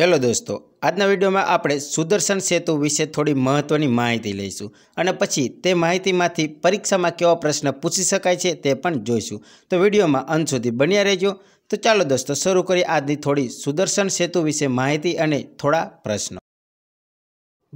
hello દોસ્તો આજના વિડીયોમાં આપણે સુદર્શન સેતુ વિશે થોડી મહત્ત્વની માહિતી લઈશું અને પછી તે માહિતીમાંથી પરીક્ષામાં કેવા પ્રશ્ન પૂછી શકાય છે તે પણ જોઈશું તો વિડીયોમાં અંત સુધી બન્યા રહેજો તો ચાલો દોસ્તો શરૂ કરીએ આજની થોડી સુદર્શન સેતુ વિશે માહિતી અને થોડા પ્રશ્નો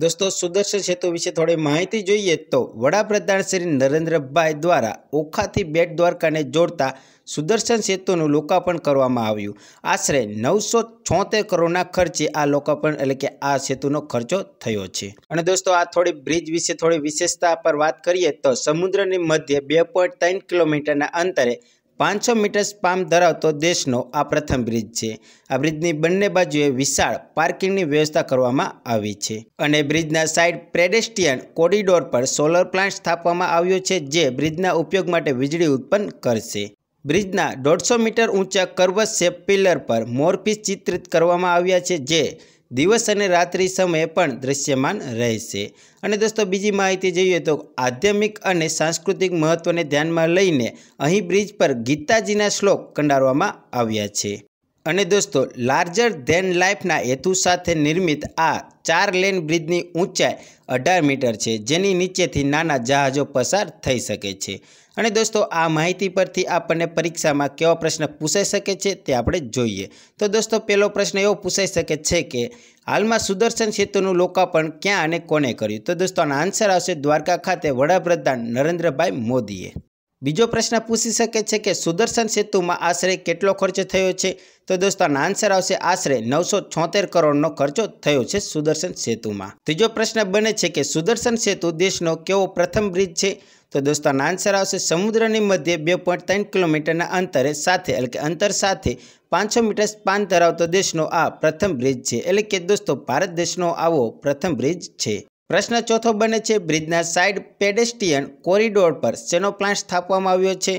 દોસ્તો સુદર્શન સેતુ વિશે થોડી માહિતી જોઈએ તો વડાપ્રધાન શ્રી નરેન્દ્રભાઈ દ્વારા ઓખાથી બેટ દ્વારકાને જોડતા સુદર્શન સેતુનું લોકાર્પણ કરવામાં આવ્યું આશરે નવસો છોતેર કરોડના ખર્ચે આ લોકાર્પણ એટલે કે આ સેતુનો ખર્ચો થયો છે અને દોસ્તો આ થોડી બ્રિજ વિશે થોડી વિશેષતા પર વાત કરીએ તો સમુદ્રની મધ્ય બે પોઈન્ટ ત્રણ કિલોમીટરના અંતરે પાંચસો મીટર સ્પામ ધરાવતો દેશનો આ પ્રથમ બ્રિજ છે આ બ્રિજની બંને બાજુએ વિશાળ પાર્કિંગની વ્યવસ્થા કરવામાં આવી છે અને બ્રિજના સાઇડ પ્રેડેસ્ટિયન કોરિડોર પર સોલર પ્લાન્ટ સ્થાપવામાં આવ્યો છે જે બ્રિજના ઉપયોગ માટે વીજળી ઉત્પન્ન કરશે બ્રિજના દોઢસો મીટર ઊંચા કર્વ શેપ પિલર પર મોરપીસ ચિત્રિત કરવામાં આવ્યા છે જે દિવસ અને રાત્રિ સમયે પણ દૃશ્યમાન રહેશે અને દોસ્તો બીજી માહિતી જોઈએ તો આધ્યાત્મિક અને સાંસ્કૃતિક મહત્ત્વને ધ્યાનમાં લઈને અહીં બ્રિજ પર ગીતાજીના શ્લોક કંડારવામાં આવ્યા છે અને દોસ્તો લાર્જર ધેન લાઈફના હેતુ સાથે નિર્મિત આ ચાર લેન બ્રિજની ઊંચાઈ અઢાર મીટર છે જેની નીચેથી નાના જહાજો પસાર થઈ શકે છે અને દોસ્તો આ માહિતી પરથી આપણને પરીક્ષામાં કેવો પ્રશ્ન પૂછાઈ શકે છે તે આપણે જોઈએ તો દોસ્તો પહેલો પ્રશ્ન એવો પૂછાઈ શકે છે કે હાલમાં સુદર્શન સેતુનું લોકાર્પણ ક્યાં અને કોને કર્યું તો દોસ્તો આનો આન્સર આવશે દ્વારકા ખાતે વડાપ્રધાન નરેન્દ્રભાઈ મોદીએ બીજો પ્રશ્ન પૂછી શકે છે કે સુદર્શન સેતુમાં આશરે કેટલો ખર્ચ થયો છે તો દોસ્તો આનો આન્સર આવશે આશરે નવસો છોતેર કરોડનો ખર્ચો થયો છે સુદર્શન સેતુમાં ત્રીજો પ્રશ્ન બને છે કે સુદર્શન સેતુ દેશનો કેવો પ્રથમ બ્રિજ છે તો દોસ્તો આનો આન્સર આવશે સમુદ્રની મધ્યે બે પોઈન્ટ ત્રણ કિલોમીટરના અંતરે સાથે એટલે કે અંતર સાથે પાંચસો મીટર સ્પાન ધરાવતો દેશનો આ પ્રથમ બ્રિજ છે એટલે કે દોસ્તો ભારત દેશનો આવો પ્રથમ બ્રિજ છે પ્રશ્ન ચોથો બને છે બ્રિજના સાઇડ પેડેસ્ટિયન કોરિડોર પર શેનો પ્લાન્ટ સ્થાપવામાં આવ્યો છે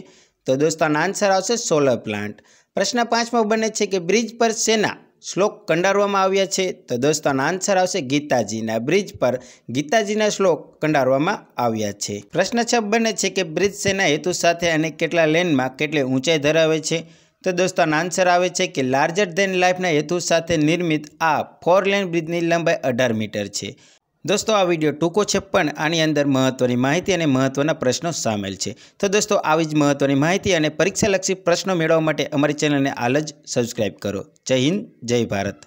તો દોસ્તાનો આન્સર આવશે સોલર પ્લાન્ટ પ્રશ્ન પાંચમો બને છે કે બ્રિજ પર સેના શ્લોક કંડારવામાં આવ્યા છે તો દોસ્તાનો આન્સર આવશે ગીતાજીના બ્રિજ પર ગીતાજીના શ્લોક કંડારવામાં આવ્યા છે પ્રશ્ન છ બને છે કે બ્રિજ સેના હેતુ સાથે અને કેટલા લેનમાં કેટલી ઊંચાઈ ધરાવે છે તો દોસ્તાનો આન્સર આવે છે કે લાર્જર ધેન લાઈફના હેતુ સાથે નિર્મિત આ ફોર લેન બ્રિજની લંબાઈ અઢાર મીટર છે દોસ્તો આ વિડીયો ટૂંકો છે પણ આની અંદર મહત્ત્વની માહિતી અને મહત્ત્વના પ્રશ્નો સામેલ છે તો દોસ્તો આવી જ મહત્ત્વની માહિતી અને પરીક્ષાલક્ષી પ્રશ્નો મેળવવા માટે અમારી ચેનલને હાલ જ સબસ્ક્રાઈબ કરો જય હિન્દ જય ભારત